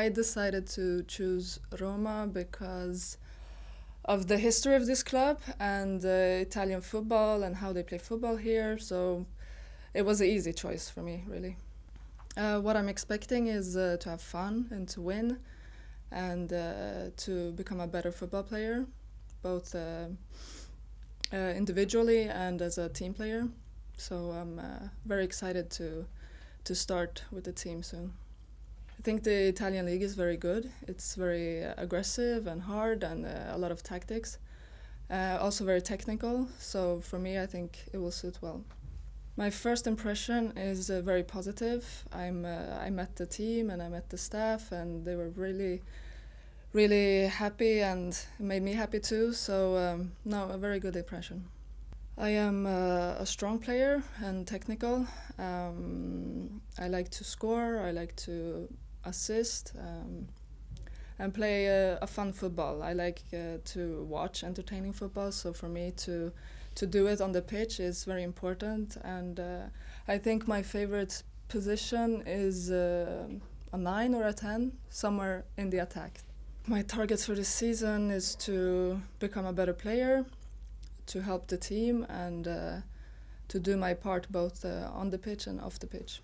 I decided to choose Roma because of the history of this club and uh, Italian football and how they play football here. So it was an easy choice for me, really. Uh, what I'm expecting is uh, to have fun and to win and uh, to become a better football player, both uh, uh, individually and as a team player. So I'm very excited to, to start with the team soon. I think the Italian league is very good. It's very uh, aggressive and hard, and uh, a lot of tactics. Uh, also very technical. So for me, I think it will suit well. My first impression is uh, very positive. I'm, uh, I met the team and I met the staff, and they were really, really happy and made me happy too. So, um, no, a very good impression. I am uh, a strong player and technical. Um, I like to score, I like to assist um, and play a fun football. I like uh, to watch entertaining football, so for me to to do it on the pitch is very important. And uh, I think my favorite position is uh, a nine or a ten, somewhere in the attack. My targets for this season is to become a better player, to help the team, and uh, to do my part both uh, on the pitch and off the pitch.